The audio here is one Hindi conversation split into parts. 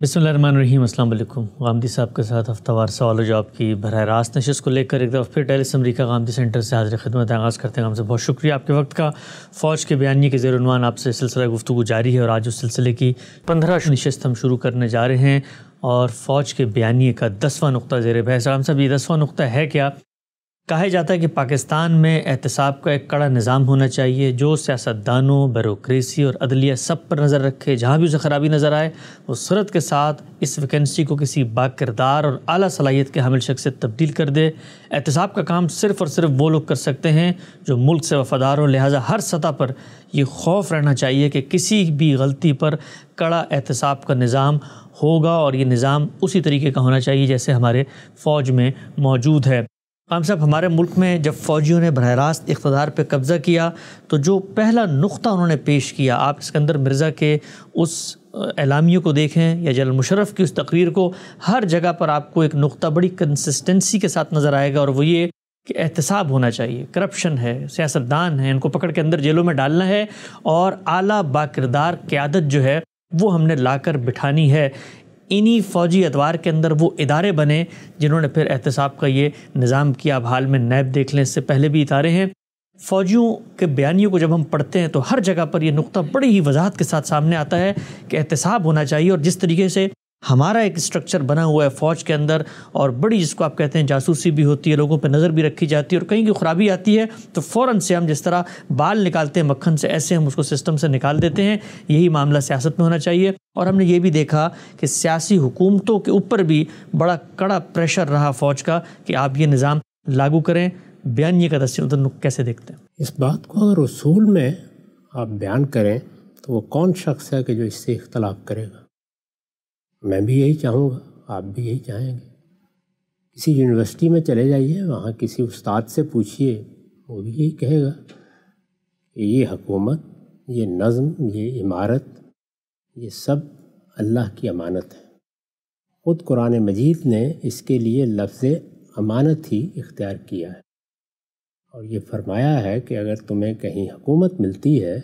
बिसमीम अल्लाम गांधी साहब के साथ हफ्तावार सवाल जवाब की बरह रास्त नशस्त को लेकर एक दफ़ा फिर टेलिस अमरीका गांधी सेंटर से हाजिर खदमत आगाज़ करते हैं हमसे बहुत शुक्रिया आपके वक्त का फ़ौज के बयानी के ज़ेरवान आपसे सिलसिला गुफ्तु जारी है और आज उस सिलसिले की पंद्रह नशस्त हम शुरू करने जा रहे हैं और फ़ौज के बयानी का दसवां नुकता ज़ेर बहस साहब ये दसवां नुकता है क्या कहा जाता है कि पाकिस्तान में एहतसाब का एक कड़ा निज़ाम होना चाहिए जो सियासतदानों ब्यूरोसी और अदलिया सब पर नज़र रखे जहाँ भी उसे ख़राबी नज़र आए वो सूरत के साथ इस वैकेंसी को किसी बाकिरदार और अली सलाहियत के हमिल शख्स से तब्दील कर दे एहतसाब का काम सिर्फ़ और सिर्फ वो लोग कर सकते हैं जो मुल्क से वफ़ादार हों लिहाजा हर सतह पर यह खौफ रहना चाहिए कि किसी भी गलती पर कड़ा एहतसाब का निज़ाम होगा और ये निज़ाम उसी तरीके का होना चाहिए जैसे हमारे फ़ौज में मौजूद है काम साहब हमारे मुल्क में जब फ़ौजियों ने बरह रास्त इकतदार पर कब्ज़ा किया तो जो पहला नुक़ा उन्होंने पेश किया आप इसके अंदर मिर्ज़ा के उस एलामियों को देखें या जनरल मुशरफ की उस तकरीर को हर जगह पर आपको एक नुक्ता बड़ी कंसिस्टेंसी के साथ नज़र आएगा और वो ये कि एहतसाब होना चाहिए करप्शन है सियासतदान है इनको पकड़ के अंदर जेलों में डालना है और आला बाकिरदार क़्यादत जो है वो हमने लाकर बिठानी है इन्हीं फ़ौजी अदवार के अंदर वो इदारे बने जिन्होंने फिर एहतसाब का ये निज़ाम किया अब हाल में नैब देख लें इससे पहले भी इतारे हैं फ़ौजियों के बयानियों को जब हम पढ़ते हैं तो हर जगह पर यह नुकता बड़ी ही वजाहत के साथ सामने आता है कि एहतसाब होना चाहिए और जिस तरीके से हमारा एक स्ट्रक्चर बना हुआ है फ़ौज के अंदर और बड़ी जिसको आप कहते हैं जासूसी भी होती है लोगों पर नज़र भी रखी जाती है और कहीं की ख़राबी आती है तो फ़ौर से हम जिस तरह बाल निकालते हैं मक्खन से ऐसे हम उसको सिस्टम से निकाल देते हैं यही मामला सियासत में होना चाहिए और हमने ये भी देखा कि सियासी हुकूमतों के ऊपर भी बड़ा कड़ा प्रेशर रहा फ़ौज का कि आप ये निज़ाम लागू करें बयान ये का तस्वीर कैसे देखते हैं इस बात को अगर उसूल में आप बयान करें तो वो कौन शख्स है कि जो इससे इख्तलाफ करेगा मैं भी यही चाहूँगा आप भी यही चाहेंगे किसी यूनिवर्सिटी में चले जाइए वहाँ किसी उस्ताद से पूछिए वो भी यही कहेगा ये हकूमत ये नज़म ये इमारत ये सब अल्लाह की अमानत है ख़ुद कुरान मजीद ने इसके लिए लफ्ज़ अमानत ही इख्तियार किया है और ये फरमाया है कि अगर तुम्हें कहीं हुकूमत मिलती है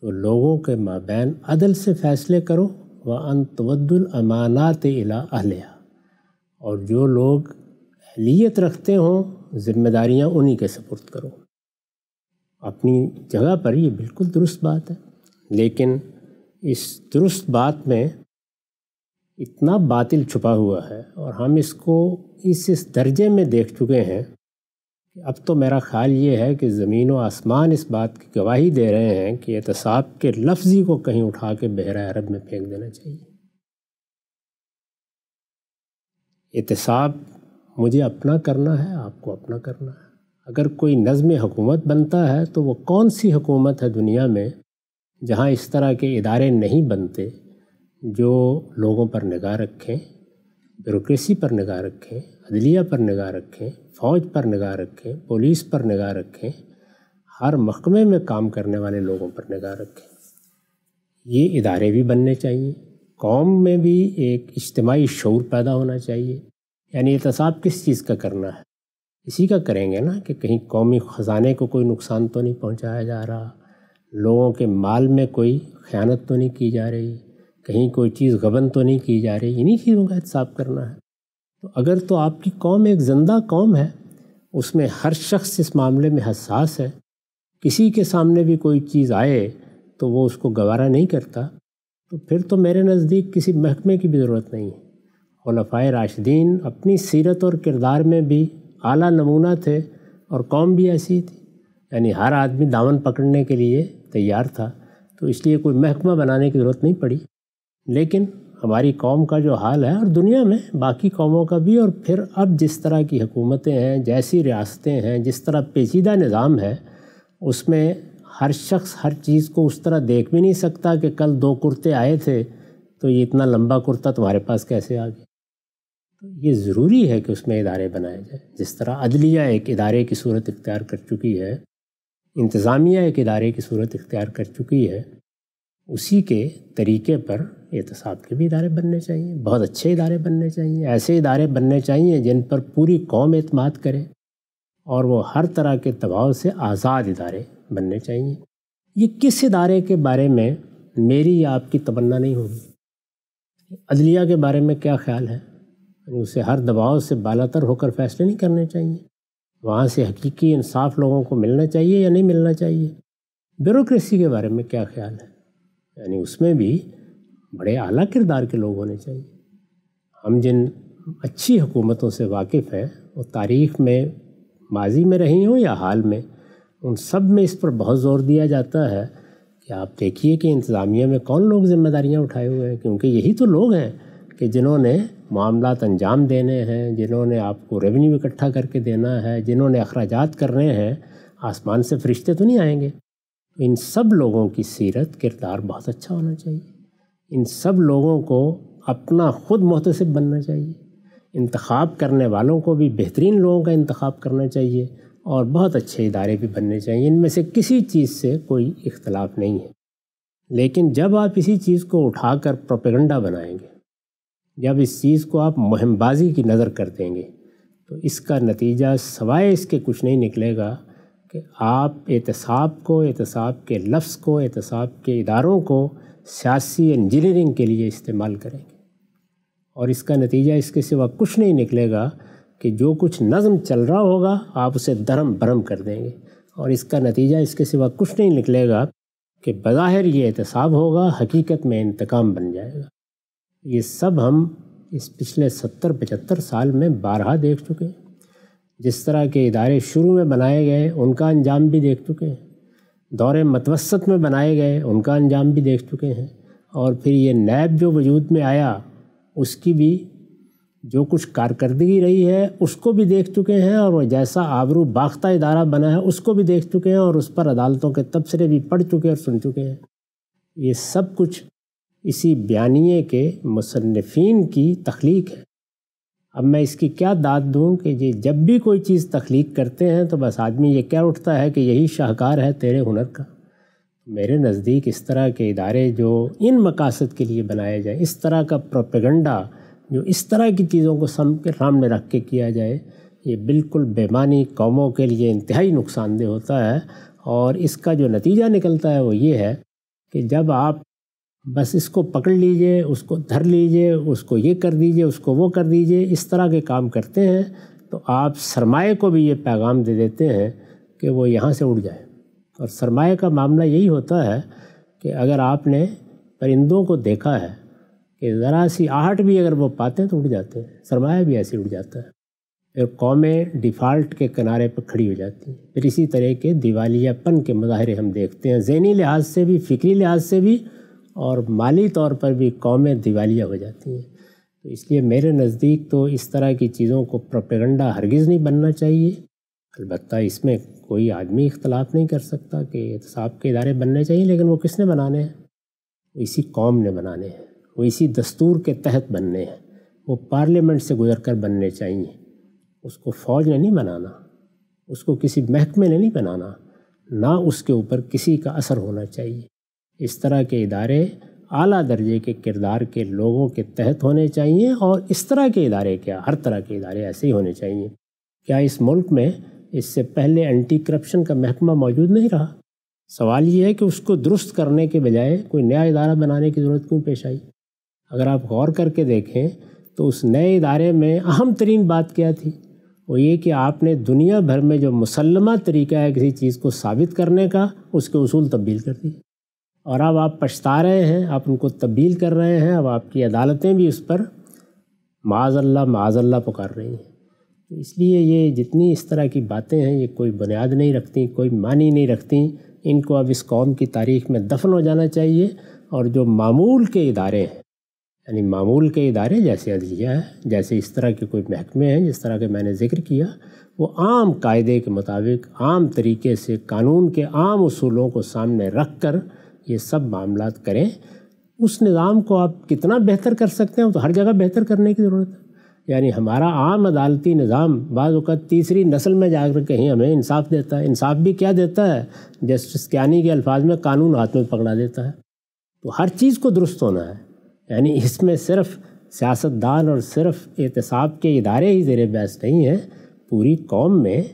तो लोगों के माबैन अदल से फ़ैसले करो व अन अमानात इला अहलिया और जो लोग अहलियत रखते हों ज़िम्मेदारियाँ उन्हीं के सपुर्द करो अपनी जगह पर ये बिल्कुल दुरुस्त बात है लेकिन इस दुरुस्त बात में इतना बातिल छुपा हुआ है और हम इसको इस इस दर्जे में देख चुके हैं अब तो मेरा ख्याल ये है कि ज़मीन व आसमान इस बात की गवाही दे रहे हैं कि एहतसाब के लफ्ज़ी को कहीं उठा के बहरा अरब में फेंक देना चाहिए एहतसाब मुझे अपना करना है आपको अपना करना है अगर कोई नज़म हुकूमत बनता है तो वो कौन सी हुकूमत है दुनिया में जहाँ इस तरह के इदारे नहीं बनते जो लोगों पर निगाह रखें ब्यूरोसी पर निगाह रखें अदलिया पर निगाह रखें फ़ौज पर निगाह रखें पुलिस पर निगाह रखें हर महकमे में काम करने वाले लोगों पर निगाह रखें ये इदारे भी बनने चाहिए कौम में भी एक इज्तमाही शौर पैदा होना चाहिए यानी एहतसाब किस चीज़ का करना है इसी का करेंगे ना कि कहीं कौमी ख़जाने को कोई नुकसान तो नहीं पहुंचाया जा रहा लोगों के माल में कोई ख़यानत तो नहीं की जा रही कहीं कोई चीज़ गबन तो नहीं की जा रही इन्हीं चीज़ों का एहतसाब करना है तो अगर तो आपकी कौम एक जिंदा कौम है उसमें हर शख्स इस मामले में हसास है किसी के सामने भी कोई चीज़ आए तो वो उसको गवारा नहीं करता तो फिर तो मेरे नज़दीक किसी महकमे की भी ज़रूरत नहीं है खलफा राशिदीन अपनी सीरत और किरदार में भी आला नमूना थे और कौम भी ऐसी थी यानी हर आदमी दामन पकड़ने के लिए तैयार था तो इसलिए कोई महकमा बनाने की ज़रूरत नहीं पड़ी लेकिन हमारी कौम का जो हाल है और दुनिया में बाकी कौमों का भी और फिर अब जिस तरह की हुकूमतें हैं जैसी रियासतें हैं जिस तरह पेचीदा निज़ाम है उसमें हर शख्स हर चीज़ को उस तरह देख भी नहीं सकता कि कल दो कुर्ते आए थे तो ये इतना लंबा कुर्ता तुम्हारे पास कैसे आ गया तो ये ज़रूरी है कि उसमें इदारे बनाए जाए जिस तरह अदलिया एक इदारे की सूरत इख्तियार कर चुकी है इंतज़ामिया एक इदारे की सूरत इख्तियार कर चुकी है उसी के तरीके पर ये तो साहब के भी इदारे बनने चाहिए बहुत अच्छे इदारे बनने चाहिए ऐसे इदारे बनने चाहिए जिन पर पूरी कौम अतमाद करे और वो हर तरह के दबाव से आज़ाद इदारे बनने चाहिए ये किस इदारे के बारे में मेरी या आपकी तमन्ना नहीं होगी अदलिया के बारे में क्या ख्याल है उसे हर दबाव से बालातर होकर फैसले नहीं करने चाहिए वहाँ से हकीकी इंसाफ लोगों को मिलना चाहिए या नहीं मिलना चाहिए ब्यूरोसी के बारे में क्या ख्याल है यानी उसमें भी बड़े आला किरदार के लोग होने चाहिए हम जिन अच्छी हुकूमतों से वाकिफ़ हैं वो तारीख़ में माजी में रही हों या हाल में उन सब में इस पर बहुत ज़ोर दिया जाता है कि आप देखिए कि इंतज़ामिया में कौन लोग जिम्मेदारियाँ उठाए हुए हैं क्योंकि यही तो लोग हैं कि जिन्होंने मामला अंजाम देने हैं जिन्होंने आपको रेवेन्यू इकट्ठा करके देना है जिन्होंने अखराज करने हैं आसमान से फरिश्ते तो नहीं आएंगे इन सब लोगों की सीरत किरदार बहुत अच्छा होना चाहिए इन सब लोगों को अपना ख़ुद मुहतसब बनना चाहिए इंतखब करने वालों को भी बेहतरीन लोगों का इंतखब करना चाहिए और बहुत अच्छे इदारे भी बनने चाहिए इनमें से किसी चीज़ से कोई इख्तलाफ नहीं है लेकिन जब आप इसी चीज़ को उठाकर प्रोपेगंडा बनाएंगे जब इस चीज़ को आप मुहमबाजी की नज़र कर देंगे तो इसका नतीजा सवाए इसके कुछ नहीं निकलेगा कि आप एहतसाब को एहतसाब के लफ्स को एहतसाब के इदारों को सियासी इंजीनियरिंग के लिए इस्तेमाल करेंगे और इसका नतीजा इसके सिवा कुछ नहीं निकलेगा कि जो कुछ नज़म चल रहा होगा आप उसे धर्म भरम कर देंगे और इसका नतीजा इसके सिवा कुछ नहीं निकलेगा कि बज़ाहिर ये एहतसाब होगा हकीकत में इंतकाम बन जाएगा ये सब हम इस पिछले सत्तर पचहत्तर साल में बारहा देख चुके हैं जिस तरह के इदारे शुरू में बनाए गए उनका अंजाम भी देख चुके हैं दौरे मतवसत में बनाए गए उनका अंजाम भी देख चुके हैं और फिर ये नैब जो वजूद में आया उसकी भी जो कुछ कारकर्दगी रही है उसको भी देख चुके हैं और वह जैसा आबरू बाख्ता इदारा बना है उसको भी देख चुके हैं और उस पर अदालतों के तबसरे भी पढ़ चुके और सुन चुके हैं ये सब कुछ इसी बयानिए के मुसनफिन की तख्लीक है अब मैं इसकी क्या दाद दूँ कि ये जब भी कोई चीज़ तख्लीक करते हैं तो बस आदमी ये क्या उठता है कि यही शाहकार है तेरे हुनर का मेरे नज़दीक इस तरह के इदारे जो इन मकासद के लिए बनाए जाए इस तरह का प्रोपेगंडा जो इस तरह की चीज़ों को सम के सामने रख के किया जाए ये बिल्कुल बेमानी कौमों के लिए इंतहाई नुकसानदेह होता है और इसका जो नतीजा निकलता है वो ये है कि जब आप बस इसको पकड़ लीजिए उसको धर लीजिए उसको ये कर दीजिए उसको वो कर दीजिए इस तरह के काम करते हैं तो आप सरमाए को भी ये पैगाम दे देते हैं कि वो यहाँ से उड़ जाए और सरमाए का मामला यही होता है कि अगर आपने परिंदों को देखा है कि ज़रा सी आहट भी अगर वो पाते हैं तो उड़ जाते हैं सरमाया भी ऐसे उड़ जाता है फिर कौमें डिफ़ाल्ट के किनारे पर खड़ी हो जाती हैं फिर इसी तरह के दिवालियापन के मुजाहरे हम देखते हैं जहनी लिहाज से भी फ़िक्री लिहाज से भी और माली तौर पर भी कौमें दिवालिया हो जाती हैं तो इसलिए मेरे नज़दीक तो इस तरह की चीज़ों को प्रोपेगंडा हरगिज़ नहीं बनना चाहिए अलबत् इसमें कोई आदमी इख्तलाफ नहीं कर सकता कि एहतसाब तो के इदारे बनने चाहिए लेकिन वो किसने बनाने हैं वो इसी कौम ने बनाने हैं वो इसी दस्तूर के तहत बनने हैं वो पार्लियामेंट से गुजर कर बनने चाहिए उसको फ़ौज ने नहीं बनाना उसको किसी महकमे ने नहीं बनाना ना उसके ऊपर किसी का असर होना चाहिए इस तरह के इदारे आला दर्जे के किरदार के लोगों के तहत होने चाहिए और इस तरह के इदारे क्या हर तरह के इदारे ऐसे ही होने चाहिए क्या इस मुल्क में इससे पहले एंटी करप्शन का महकमा मौजूद नहीं रहा सवाल ये है कि उसको दुरुस्त करने के बजाय कोई नया इदारा बनाने की ज़रूरत क्यों पेश आई अगर आप गौर करके देखें तो उस नए इदारे में अहम तरीन बात क्या थी वो ये कि आपने दुनिया भर में जो मुसलमा तरीका है किसी चीज़ को साबित करने का उसके उसूल तब्दील कर दिए और अब आप पछता रहे हैं आप उनको तब्दील कर रहे हैं अब आपकी अदालतें भी उस पर माजल्ला माजल्ला पुकार रही हैं तो इसलिए ये जितनी इस तरह की बातें हैं ये कोई बुनियाद नहीं रखती कोई मानी नहीं रखती इनको अब इस कौम की तारीख में दफन हो जाना चाहिए और जो मामूल के इदारे हैं यानी मामूल के इदारे जैसे अदलिया है जैसे इस तरह के कोई महकमे हैं जिस तरह के मैंने ज़िक्र किया वो आम कायदे के मुताबिक आम तरीके से कानून के आम असूलों को सामने रख कर ये सब मामला करें उस निज़ाम को आप कितना बेहतर कर सकते हैं तो हर जगह बेहतर करने की ज़रूरत है यानी हमारा आम अदालती निज़ाम बाज़त तीसरी नस्ल में जा कहीं हमें इंसाफ देता है इंसाफ भी क्या देता है जस्टिस क्यानी के अल्फाज में कानून हाथ में पकड़ा देता है तो हर चीज़ को दुरुस्त होना है यानी इसमें सिर्फ सियासतदान और सिर्फ एहतसाब के इदारे ही जेर बहस नहीं हैं पूरी कौम में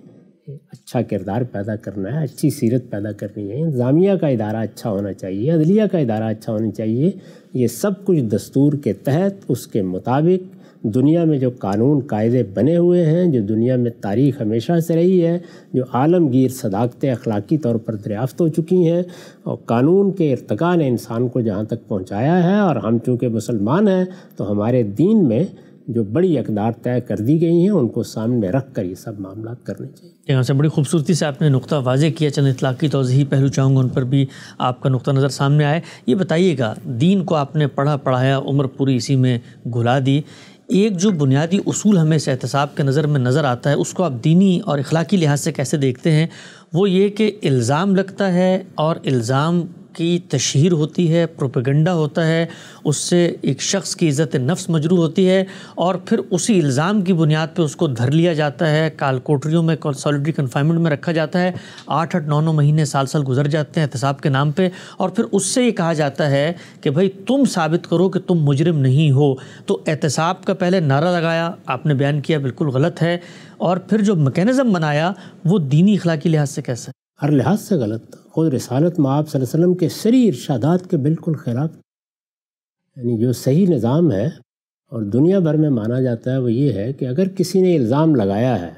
अच्छा किरदार पैदा करना है अच्छी सीरत पैदा करनी है इंतज़ामिया का इदारा अच्छा होना चाहिए अदलिया का इदारा अच्छा होना चाहिए ये सब कुछ दस्तूर के तहत उसके मुताबिक दुनिया में जो कानून कायदे बने हुए हैं जो दुनिया में तारीख हमेशा से रही है जो आलमगीर सदाकतें अखलाकी तौर पर दरियाफ़त हो चुकी हैं और कानून के इरतका ने इंसान को जहाँ तक पहुँचाया है और हम चूँकि मुसलमान हैं तो हमारे दीन में जो बड़ी अकदार तय कर दी गई हैं उनको सामने रख कर ये सब मामला करने चाहिए यहाँ से बड़ी खूबसूरती से आपने नुकता वाजे किया चंद की तोजही पहलू चाहूँगा उन पर भी आपका नुक़ नज़र सामने आए ये बताइएगा दीन को आपने पढ़ा पढ़ाया उम्र पूरी इसी में घुला दी एक जो बुनियादी असूल हमें इस एहतसाब के नज़र में नज़र आता है उसको आप दीनी और अखलाकी लिहाज से कैसे देखते हैं वो ये कि इल्ज़ाम लगता है और इल्ज़ाम की तशहर होती है प्रोपेगंडा होता है उससे एक शख्स की इज़्ज़त नफ्स मजरू होती है और फिर उसी इल्ज़ाम की बुनियाद पर उसको धर लिया जाता है काल कोटरियों में सॉलिटरी कन्फाइनमेंट में रखा जाता है आठ आठ नौ नौ महीने साल साल गुजर जाते हैं एहतसाब के नाम पर और फिर उससे ये कहा जाता है कि भाई तुम साबित करो कि तुम मुजरम नहीं हो तो एहतसाब का पहले नारा लगाया आपने बयान किया बिल्कुल गलत है और फिर जो मकैनिज़म बनाया वो दीनी के लिहाज से कैसा है हर लिहाज से गलत था ख़ुद रसालत में आप वसम के सरी इर्शादात के बिल्कुल ख़िलाफ़ यानी जो सही निज़ाम है और दुनिया भर में माना जाता है वो ये है कि अगर किसी ने इल्ज़ाम लगाया है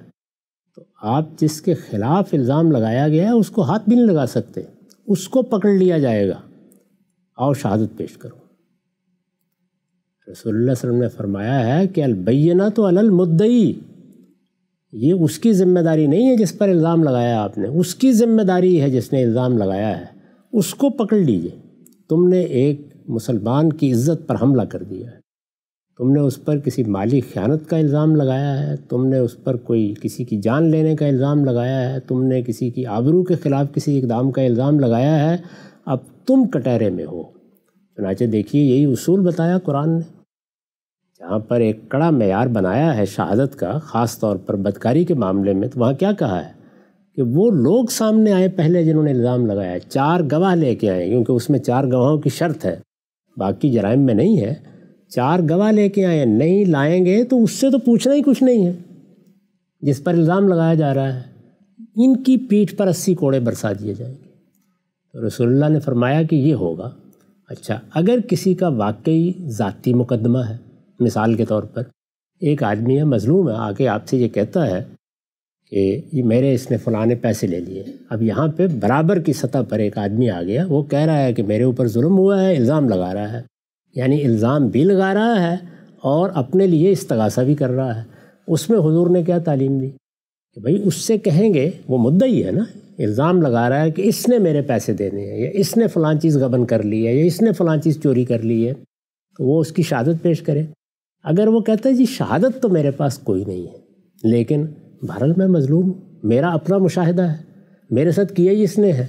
तो आप जिसके ख़िलाफ़ इल्ज़ाम लगाया गया है उसको हाथ भी नहीं लगा सकते उसको पकड़ लिया जाएगा और शहादत पेश करो रसोल्ला वसम ने फरमाया है कि अलबैना तो अलमुद्दई ये उसकी ज़िम्मेदारी नहीं है जिस पर इल्ज़ाम लगाया आपने उसकी ज़िम्मेदारी है जिसने इल्ज़ाम लगाया है उसको पकड़ लीजिए तुमने एक मुसलमान की इज़्ज़त पर हमला कर दिया है तुमने उस पर किसी माली ख़यानत का इल्ज़ाम लगाया है तुमने उस पर कोई किसी की जान लेने का इल्ज़ाम लगाया है तुमने किसी की आबरू के ख़िलाफ़ किसी इकदाम का इल्ज़ाम लगाया है अब तुम कटहरे में हो चनाचे देखिए यही उसूल बताया कुरान ने यहाँ पर एक कड़ा मैार बनाया है शहादत का ख़ास तौर पर बदकारी के मामले में तो वहाँ क्या कहा है कि वो लोग सामने आए पहले जिन्होंने इल्ज़ाम लगाया चार गवाह लेके आए क्योंकि उसमें चार गवाहों की शर्त है बाकी जराइम में नहीं है चार गवाह लेके आए नहीं लाएंगे तो उससे तो पूछना ही कुछ नहीं है जिस पर इल्ज़ाम लगाया जा रहा है इनकी पीठ पर अस्सी कोड़े बरसा दिए जाएंगे तो रसोल्ला ने फरमाया कि ये होगा अच्छा अगर किसी का वाकई ज़ाती मुकदमा है मिसाल के तौर पर एक आदमी है मजलूम है आके आपसे ये कहता है कि ये मेरे इसने फलाने पैसे ले लिए अब यहाँ पे बराबर की सतह पर एक आदमी आ गया वो कह रहा है कि मेरे ऊपर जुल्म हुआ है इल्ज़ाम लगा रहा है यानी इल्ज़ाम भी लगा रहा है और अपने लिए इस्तगासा भी कर रहा है उसमें हुजूर ने क्या तालीम दी कि भाई उससे कहेंगे वो मुद्दा ही है ना इल्ज़ाम लगा रहा है कि इसने मेरे पैसे देने हैं या इसने फ़लाँ चीज़ गबन कर ली है या इसने फलां चीज़ चोरी कर ली है तो वो उसकी शहादत पेश करे अगर वो कहता है जी शहादत तो मेरे पास कोई नहीं है लेकिन बहरल मैं मजलूम मेरा अपना मुशाहिदा है मेरे साथ किया ही इसने है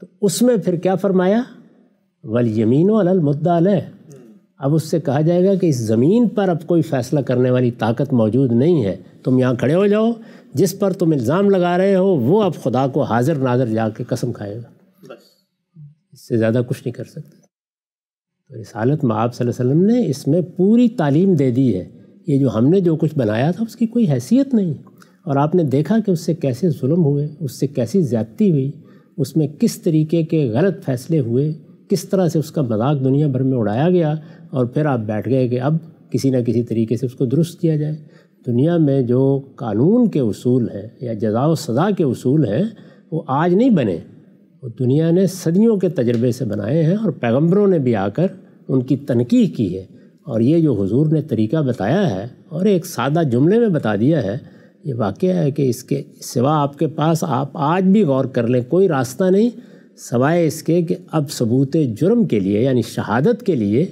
तो उसमें फिर क्या फरमाया वल यमीन अलल मुद्दा अब उससे कहा जाएगा कि इस ज़मीन पर अब कोई फ़ैसला करने वाली ताकत मौजूद नहीं है तुम यहाँ खड़े हो जाओ जिस पर तुम इल्ज़ाम लगा रहे हो वो अब खुदा को हाजिर नाजर जा कर कसम खाएगा बस इससे ज़्यादा कुछ नहीं कर सकते तो में आप वसल्लम ने इसमें पूरी तालीम दे दी है ये जो हमने जो कुछ बनाया था उसकी कोई हैसियत नहीं और आपने देखा कि उससे कैसे जुल्म हुए उससे कैसी ज़्यादती हुई उसमें किस तरीके के गलत फैसले हुए किस तरह से उसका मजाक दुनिया भर में उड़ाया गया और फिर आप बैठ गए कि अब किसी न किसी तरीके से उसको दुरुस्त किया जाए दुनिया में जो कानून के असूल हैं या जजा सज़ा के असूल हैं वो आज नहीं बने वो दुनिया ने सदियों के तजर्बे से बनाए हैं और पैगम्बरों ने भी आकर उनकी तनकीह की है और ये जो हुजूर ने तरीका बताया है और एक सादा जुमले में बता दिया है ये वाक़ है कि इसके सिवा आपके पास आप आज भी गौर कर लें कोई रास्ता नहीं सवाए इसके कि अब सबूत जुर्म के लिए यानी शहादत के लिए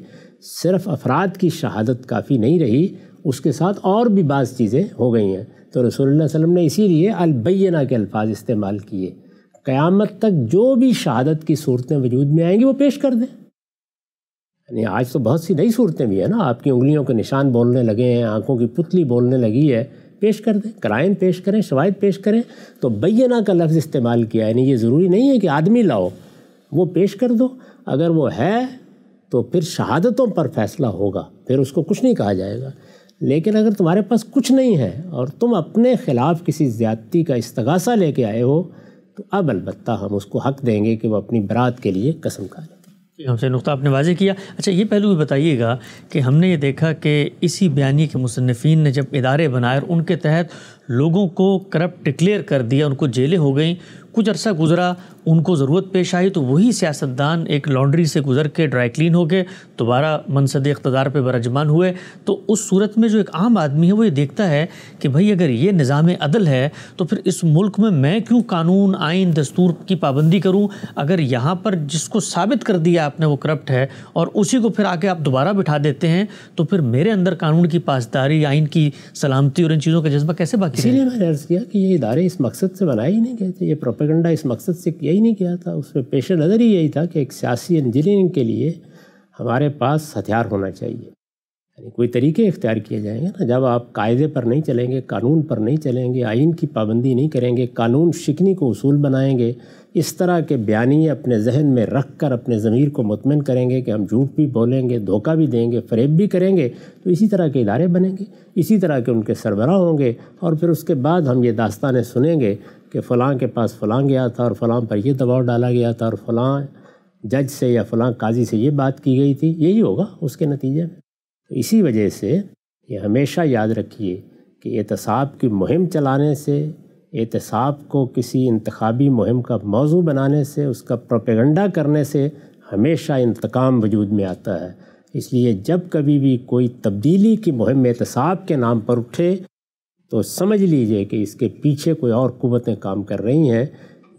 सिर्फ अफराद की शहादत काफ़ी नहीं रही उसके साथ और भी बाज़ चीज़ें हो गई हैं तो रसोल वसम ने लिए अलबैना के अल्फाज इस्तेमाल किए क़यामत तक जो भी शहादत की सूरतें वजूद में आएंगी वो पेश कर दें यानी आज तो बहुत सी नई सूरतें भी हैं ना आपकी उंगलियों के निशान बोलने लगे हैं आँखों की पुतली बोलने लगी है पेश कर दें क्राइन पेश करें शवायद पेश करें तो बैना का लफ्ज़ इस्तेमाल किया यानी ये ज़रूरी नहीं है कि आदमी लाओ वो पेश कर दो अगर वो है तो फिर शहादतों पर फैसला होगा फिर उसको कुछ नहीं कहा जाएगा लेकिन अगर तुम्हारे पास कुछ नहीं है और तुम अपने ख़िलाफ़ किसी ज़्यादती का इस्तगासा लेके आए हो तो अब अलबत् हम उसको हक देंगे कि वो अपनी बरात के लिए कसम खा ले हमसे नुकता आपने वाजे किया अच्छा ये पहलू भी बताइएगा कि हमने ये देखा कि इसी बयानी के मुसनफिन ने जब इदारे बनाए और उनके तहत लोगों को करप्ट डिक्लेयर कर दिया उनको जेलें हो गई कुछ अरसा गुजरा उनको ज़रूरत पेश आई तो वही सियासतदान एक लॉन्ड्री से गुजर के ड्राई क्लीन होकर दोबारा मनसद इकतदार पर बरजमान हुए तो उस सूरत में जो एक आम आदमी है वो ये देखता है कि भाई अगर ये निज़ाम अदल है तो फिर इस मुल्क में मैं क्यों कानून आइन दस्तूर की पाबंदी करूँ अगर यहाँ पर जिसको साबित कर दिया आपने वो करप्ट है और उसी को फिर आके आप दोबारा बिठा देते हैं तो फिर मेरे अंदर कानून की पासदारी आइन की सलामती और इन चीज़ों का जज्बा कैसे बाकी इसीलिए मैंने अर्ज़ किया कि ये इदारे इस मकसद से बनाए ही नहीं गए थे ये प्रॉपर प्रोपागंडा इस मकसद से किया ही नहीं किया था उसमें पेशे नज़र ही यही था कि एक सियासी इंजीनियरिंग के लिए हमारे पास हथियार होना चाहिए यानी कोई तरीके इख्तियार किए जाएंगे ना जब आप कायदे पर नहीं चलेंगे कानून पर नहीं चलेंगे आइन की पाबंदी नहीं करेंगे कानून शिकनी को उसूल बनाएंगे इस तरह के बयानिए अपने जहन में रख कर अपने ज़मीर को मुतमिन करेंगे कि हम झूठ भी बोलेंगे धोखा भी देंगे फरेब भी करेंगे तो इसी तरह के इदारे बनेंगे इसी तरह के उनके सरबराह होंगे और फिर उसके बाद हम ये दास्तानें सुनेंगे कि फ़लाँ के पास फ़लाँ गया था और फ़लाँ पर यह दबाव डाला गया था और फ़लाँ जज से या फ़लाँ काजी से ये बात की गई थी यही होगा उसके नतीजे में तो इसी वजह से ये हमेशा याद रखिए कि एहतसाब की मुहिम चलाने से एहतसाब को किसी इंतबी मुहिम का मौजू बनाने से उसका प्रोपेगंडा करने से हमेशा इंतकाम वजूद में आता है इसलिए जब कभी भी कोई तब्दीली की मुहिम एहतसाब के नाम पर उठे तो समझ लीजिए कि इसके पीछे कोई और कुवतें काम कर रही हैं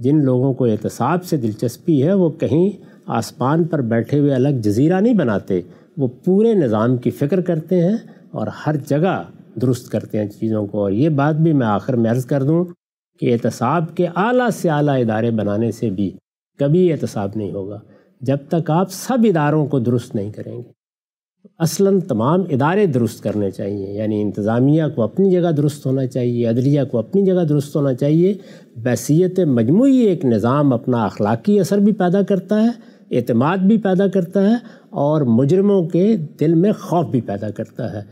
जिन लोगों को एहतसाब से दिलचस्पी है वो कहीं आसमान पर बैठे हुए अलग जजीरा नहीं बनाते वो पूरे निज़ाम की फ़िक्र करते हैं और हर जगह दुरुस्त करते हैं चीज़ों को और ये बात भी मैं आखिर में अर्ज़ कर दूँ कि एहतसाब के आला से आला इदारे बनाने से भी कभी एहतसाब नहीं होगा जब तक आप सब इदारों को दुरुस्त नहीं करेंगे असला तमाम इदारे दुरुस्त करने चाहिए यानी इंतज़ामिया को अपनी जगह दुरुस्त होना चाहिए अदलिया को अपनी जगह दुरुस्त होना चाहिए बैसीत मजमू एक निज़ाम अपना अखलाकी असर भी पैदा करता है अतमाद भी पैदा करता है और मुजरमों के दिल में खौफ भी पैदा करता है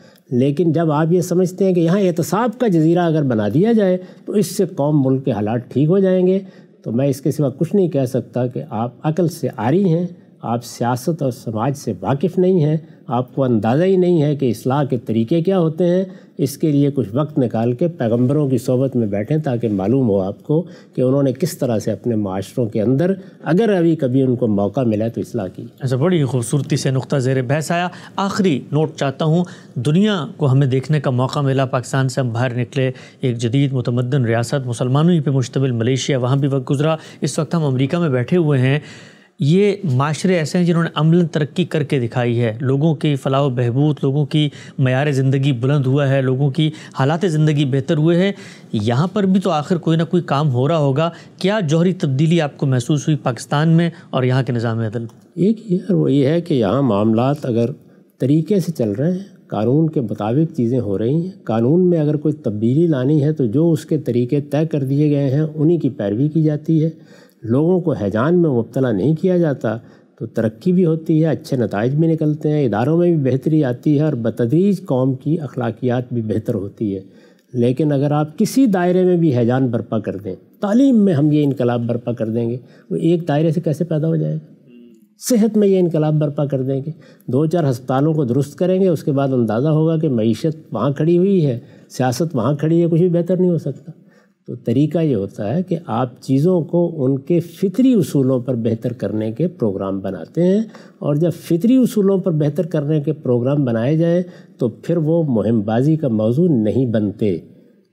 लेकिन जब आप ये समझते हैं कि यहाँ एहतसाब का जजीरा अगर बना दिया जाए तो इससे कौम मुल्क के हालात ठीक हो जाएंगे तो मैं इसके सिवा कुछ नहीं कह सकता कि आप अकल से आ रही हैं आप सियासत और समाज से वाकिफ़ नहीं हैं आपको अंदाज़ा ही नहीं है कि असलाह के तरीके क्या होते हैं इसके लिए कुछ वक्त निकाल के पैगम्बरों की सोबत में बैठें ताकि मालूम हो आपको कि उन्होंने किस तरह से अपने माशरों के अंदर अगर अभी कभी उनको मौका मिला तो असलाह की अच्छा बड़ी खूबसूरती से नुक़ा ज़ेर बहस आया आखिरी नोट चाहता हूँ दुनिया को हमें देखने का मौका मिला पाकिस्तान से हम बाहर निकले एक जदीद मतमदन रियासत मुसलमानों ही पर मुश्तमिल मलेशिया वहाँ भी वक्त गुजरा इस वक्त हम अमरीका में बैठे हुए हैं ये माशरे ऐसे हैं जिन्होंने अमला तरक्की करके दिखाई है लोगों की फलाह बहबूद लोगों की मैार ज़िंदगी बुलंद हुआ है लोगों की हालात ज़िंदगी बेहतर हुए हैं यहाँ पर भी तो आखिर कोई ना कोई काम हो रहा होगा क्या जौहरी तब्दीली आपको महसूस हुई पाकिस्तान में और यहाँ के निज़ाम अदल एक यार वो है कि यहाँ मामला अगर तरीके से चल रहे हैं कानून के मुताबिक चीज़ें हो रही हैं कानून में अगर कोई तब्दीली लानी है तो जो उसके तरीके तय कर दिए गए हैं उन्हीं की पैरवी की जाती है लोगों को हैजान में मुबतला नहीं किया जाता तो तरक्की भी होती है अच्छे नतज भी निकलते हैं इदारों में भी बेहतरी आती है और बतदरीज कौम की अखलाकियात भी बेहतर होती है लेकिन अगर आप किसी दायरे में भी हैजान बर्पा कर दें तालीम में हम ये इनकलाब बर्पा कर देंगे वो एक दायरे से कैसे पैदा हो जाएगा सेहत में ये इनकलाब बर्पा कर देंगे दो चार हस्पतालों को दुरुस्त करेंगे उसके बाद अंदाज़ा होगा कि मीशत वहाँ खड़ी हुई है सियासत वहाँ खड़ी है कुछ भी बेहतर नहीं हो सकता तो तरीका ये होता है कि आप चीज़ों को उनके फितरी उसूलों पर बेहतर करने के प्रोग्राम बनाते हैं और जब फितरी उसूलों पर बेहतर करने के प्रोग्राम बनाए जाएँ तो फिर वो मुहिमबाजी का मौजू नहीं बनते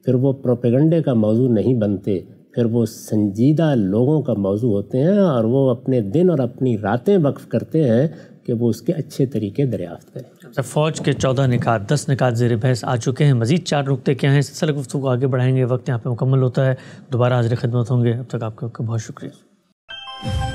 फिर वो प्रोपेगंडे का मौजू नहीं बनते फिर वो संजीदा लोगों का मौजू होते हैं और वो अपने दिन और अपनी रातें वक्फ़ करते हैं कि वो उसके अच्छे तरीके दरियाफ्त करें अच्छा, फ़ौज के चौदह निकात दस निकात जेर बहस आ चुके हैं मजीद चार नुकते क्या हैं सिलसिला गुफ्तु को आगे बढ़ाएंगे वक्त यहाँ पर मुकम्मल होता है दोबारा हाजिर खदमत होंगे अब तक आपका बहुत शुक्रिया